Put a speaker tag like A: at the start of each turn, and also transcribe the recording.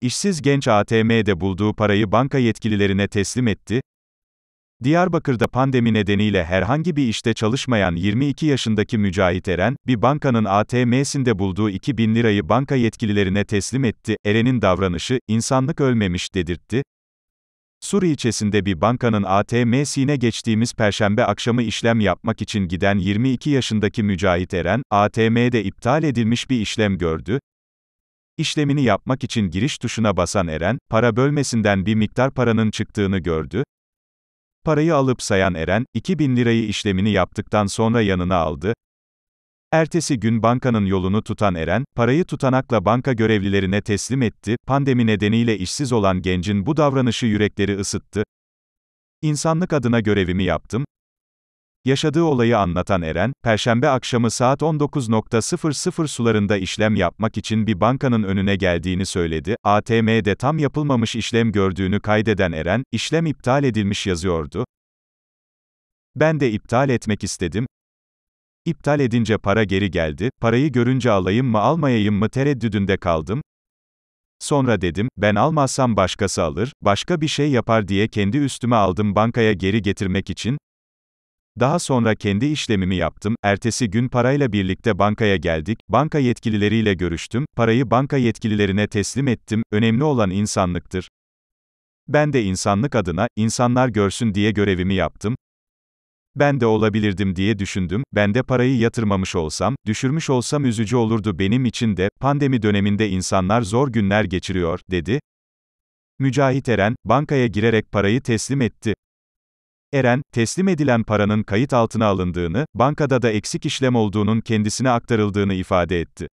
A: İşsiz genç ATM'de bulduğu parayı banka yetkililerine teslim etti. Diyarbakır'da pandemi nedeniyle herhangi bir işte çalışmayan 22 yaşındaki Mücahit Eren, bir bankanın ATM'sinde bulduğu 2000 lirayı banka yetkililerine teslim etti. Eren'in davranışı, insanlık ölmemiş dedirtti. Sur ilçesinde bir bankanın ATM'sine geçtiğimiz perşembe akşamı işlem yapmak için giden 22 yaşındaki Mücahit Eren, ATM'de iptal edilmiş bir işlem gördü. İşlemini yapmak için giriş tuşuna basan Eren, para bölmesinden bir miktar paranın çıktığını gördü. Parayı alıp sayan Eren, 2000 lirayı işlemini yaptıktan sonra yanına aldı. Ertesi gün bankanın yolunu tutan Eren, parayı tutanakla banka görevlilerine teslim etti. Pandemi nedeniyle işsiz olan gencin bu davranışı yürekleri ısıttı. İnsanlık adına görevimi yaptım, Yaşadığı olayı anlatan Eren, Perşembe akşamı saat 19.00 sularında işlem yapmak için bir bankanın önüne geldiğini söyledi, ATM'de tam yapılmamış işlem gördüğünü kaydeden Eren, işlem iptal edilmiş yazıyordu. Ben de iptal etmek istedim. İptal edince para geri geldi, parayı görünce alayım mı almayayım mı tereddüdünde kaldım, Sonra dedim, ben almazsam başkası alır, başka bir şey yapar diye kendi üstüme aldım bankaya geri getirmek için, daha sonra kendi işlemimi yaptım, ertesi gün parayla birlikte bankaya geldik, banka yetkilileriyle görüştüm, parayı banka yetkililerine teslim ettim, önemli olan insanlıktır. Ben de insanlık adına, insanlar görsün diye görevimi yaptım. Ben de olabilirdim diye düşündüm, ben de parayı yatırmamış olsam, düşürmüş olsam üzücü olurdu benim için de, pandemi döneminde insanlar zor günler geçiriyor, dedi. Mücahit Eren, bankaya girerek parayı teslim etti. Eren, teslim edilen paranın kayıt altına alındığını, bankada da eksik işlem olduğunun kendisine aktarıldığını ifade etti.